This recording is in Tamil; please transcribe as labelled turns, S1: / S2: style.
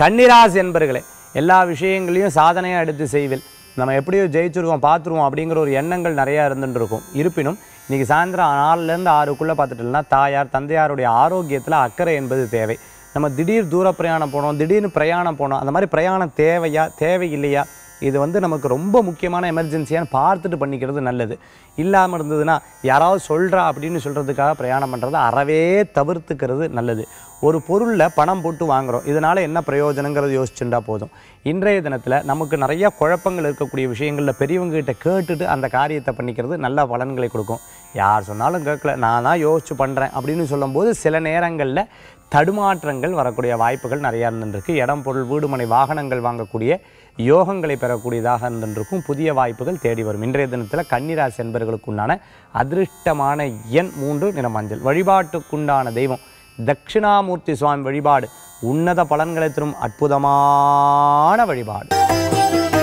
S1: கண்ணிராஸ் என்பர்களே எல்லா விஷயங்களையும் சாதனையாக எடுத்து செய்வில் நம்ம எப்படியோ ஜெயிச்சிருவோம் பார்த்துருவோம் அப்படிங்கிற ஒரு எண்ணங்கள் நிறையா இருந்துட்டு இருப்பினும் இன்றைக்கி சாயந்தரம் நாலுலேருந்து ஆறுக்குள்ளே பார்த்துட்டோம்னா தாயார் தந்தையாருடைய ஆரோக்கியத்தில் அக்கறை என்பது தேவை நம்ம திடீர் தூர பிரயாணம் போனோம் திடீர்னு பிரயாணம் போனோம் அந்த மாதிரி பிரயாணம் தேவையா தேவை இல்லையா இது வந்து நமக்கு ரொம்ப முக்கியமான எமர்ஜென்சியான்னு பார்த்துட்டு பண்ணிக்கிறது நல்லது இல்லாமல் இருந்ததுன்னா யாராவது சொல்கிறா அப்படின்னு சொல்கிறதுக்காக பிரயாணம் பண்ணுறதை அறவே தவிர்த்துக்கிறது நல்லது ஒரு பொருளில் பணம் போட்டு வாங்குகிறோம் இதனால் என்ன பிரயோஜனங்கிறது யோசிச்சுட்டா போதும் இன்றைய தினத்தில் நமக்கு நிறையா குழப்பங்கள் இருக்கக்கூடிய விஷயங்களில் பெரியவங்ககிட்ட கேட்டுட்டு அந்த காரியத்தை பண்ணிக்கிறது நல்ல பலன்களை கொடுக்கும் யார் சொன்னாலும் கேட்கல நான் தான் யோசிச்சு பண்ணுறேன் அப்படின்னு சொல்லும்போது சில நேரங்களில் தடுமாற்றங்கள் வரக்கூடிய வாய்ப்புகள் நிறையா இருந்துருக்கு இடம் பொருள் வீடுமனை வாகனங்கள் வாங்கக்கூடிய யோகங்களை பெறக்கூடியதாக இருந்திருக்கும் புதிய வாய்ப்புகள் தேடி வரும் இன்றைய தினத்தில் கன்னிராசி உண்டான அதிருஷ்டமான எண் மூன்று நிறமஞ்சள் வழிபாட்டுக்குண்டான தெய்வம் தட்சிணாமூர்த்தி சுவாமி வழிபாடு உன்னத பலன்களை தரும் அற்புதமான வழிபாடு